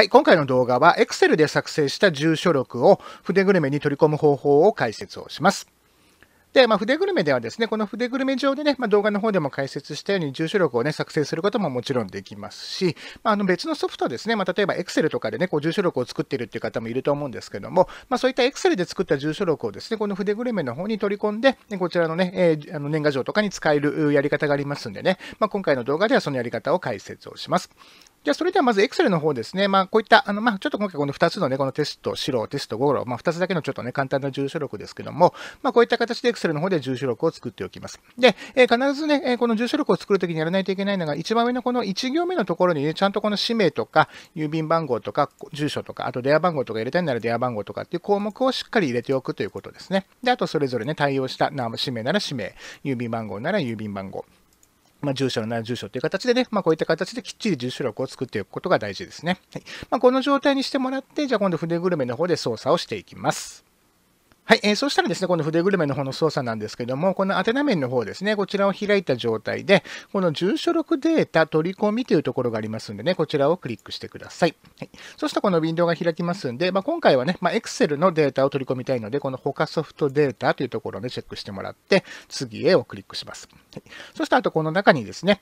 はい、今回の動画は Excel で作成した住所録を筆グルメに取り込む方法を解説をします。で、まあ、筆グルメではですね、この筆グルメ上でね、まあ、動画の方でも解説したように住所録をね、作成することももちろんできますし、まあ、あの別のソフトですね、まあ、例えば Excel とかでね、こう住所録を作っているっていう方もいると思うんですけども、まあ、そういった Excel で作った住所録をですね、この筆グルメの方に取り込んで、ね、こちらのね、えー、あの年賀状とかに使えるやり方がありますんでね、まあ、今回の動画ではそのやり方を解説をします。じゃあ、それではまず Excel の方ですね。まあ、こういった、あの、まあ、ちょっと今回この2つのね、このテスト、白、テスト、ゴロ、まあ、2つだけのちょっとね、簡単な住所録ですけども、まあ、こういった形で Excel の方で住所録を作っておきます。で、えー、必ずね、えこの住所録を作るときにやらないといけないのが、一番上のこの1行目のところにね、ちゃんとこの氏名とか、郵便番号とか、住所とか、あと電話番号とか入れたいなら電話番号とかっていう項目をしっかり入れておくということですね。で、あとそれぞれね、対応した、名氏名なら氏名、郵便番号なら郵便番号。まあ、住所のない住所という形でね、まあ、こういった形できっちり住所録を作っていくことが大事ですね。はいまあ、この状態にしてもらって、じゃあ今度筆グルメの方で操作をしていきます。はい、えー、そしたらですね、この筆グルメの方の操作なんですけども、この宛名面の方ですね、こちらを開いた状態で、この住所録データ取り込みというところがありますんでね、こちらをクリックしてください。はい、そしたらこのウィンドウが開きますんで、まあ、今回はね、まあ、Excel のデータを取り込みたいので、この他ソフトデータというところで、ね、チェックしてもらって、次へをクリックします。はい、そしたらあとこの中にですね、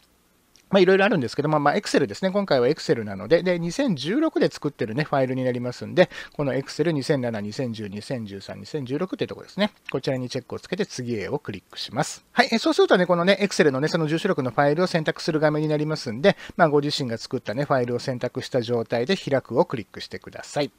まあ、いろいろあるんですけど、まあ、まあ、Excel ですね。今回は Excel なので、で、2016で作ってるね、ファイルになりますんで、この Excel 2007、2010、2013、2016っていうとこですね。こちらにチェックをつけて、次へをクリックします。はい、そうするとね、このね、Excel のね、その住所力のファイルを選択する画面になりますんで、まあ、ご自身が作ったね、ファイルを選択した状態で開くをクリックしてください。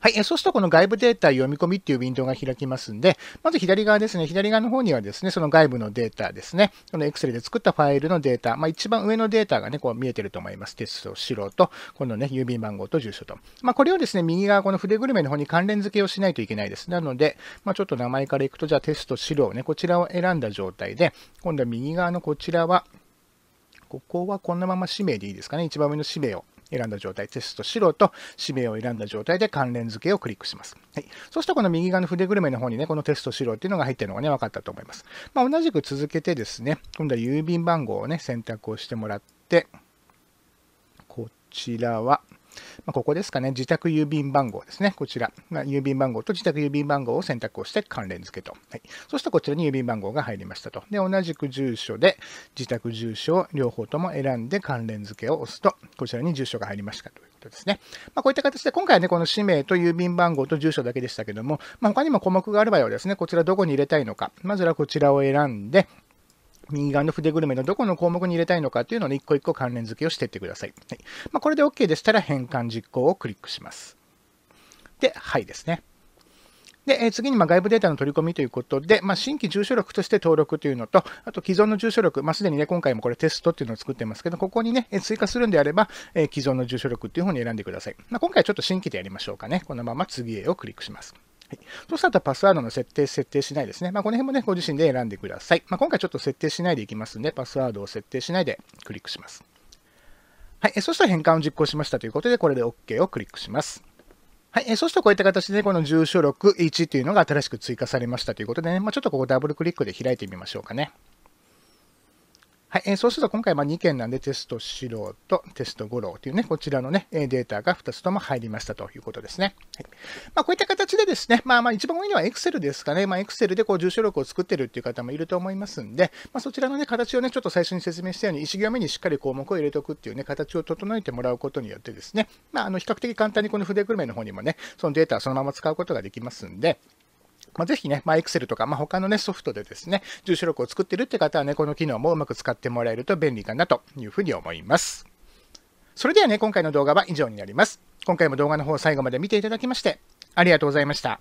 はい、そうするとこの外部データ読み込みっていうウィンドウが開きますんで、まず左側ですね、左側の方にはですね、その外部のデータですね、その Excel で作ったファイルのデータ、まあ一番上のデータがね、こう見えてると思います。テスト、素と、このね、郵便番号と住所と。まあこれをですね、右側この筆グルメの方に関連付けをしないといけないです。なので、まあちょっと名前からいくと、じゃあテスト、白をね、こちらを選んだ状態で、今度は右側のこちらは、ここはこのまま氏名でいいですかね、一番上の氏名を。選んだ状態、テスト白と氏名を選んだ状態で関連付けをクリックします。はい、そしたらこの右側の筆グルメの方にね、このテスト白っていうのが入ってるのがね、分かったと思います。まあ、同じく続けてですね、今度は郵便番号をね、選択をしてもらって、こちらは、まあ、ここですかね、自宅郵便番号ですね、こちら、まあ、郵便番号と自宅郵便番号を選択をして関連付けと、はい、そしてこちらに郵便番号が入りましたと。で、同じく住所で自宅住所を両方とも選んで関連付けを押すと、こちらに住所が入りましたということですね。まあ、こういった形で、今回はね、この氏名と郵便番号と住所だけでしたけども、まあ、他にも項目がある場合はですね、こちらどこに入れたいのか、まずはこちらを選んで、右側の筆グルメのどこの項目に入れたいのかっていうのを一個一個関連付けをしていってください。はいまあ、これで OK でしたら変換実行をクリックします。で、はいですね。で、え次にま外部データの取り込みということで、まあ、新規住所録として登録というのと、あと既存の住所録、まあ、すでにね、今回もこれテストっていうのを作ってますけど、ここにね、追加するんであれば、え既存の住所録っていう方に選んでください。まあ、今回はちょっと新規でやりましょうかね。このまま次へをクリックします。はい、そうしたらパスワードの設定、設定しないですね。まあ、この辺もね、ご自身で選んでください。まあ、今回ちょっと設定しないでいきますので、パスワードを設定しないでクリックします。はい、そしたら変換を実行しましたということで、これで OK をクリックします。はい、そしとこういった形で、この住所録1というのが新しく追加されましたということでね、まあ、ちょっとここダブルクリックで開いてみましょうかね。はい、えー、そうすると今回ま2件なんでテスト素人、テスト五郎というね、こちらのね、データが2つとも入りましたということですね。はい、まあ、こういった形でですね、まあまあ一番多いのは Excel ですかね。まあ Excel でこう住所録を作ってるっていう方もいると思いますんで、まあ、そちらのね、形をね、ちょっと最初に説明したように1行目にしっかり項目を入れておくっていうね、形を整えてもらうことによってですね、まあの比較的簡単にこの筆車の方にもね、そのデータをそのまま使うことができますんで、まあ、ぜひね、まあ、Excel とか、まあ、他のね、ソフトでですね、住所録を作ってるって方はね、この機能もうまく使ってもらえると便利かなというふうに思います。それではね、今回の動画は以上になります。今回も動画の方を最後まで見ていただきまして、ありがとうございました。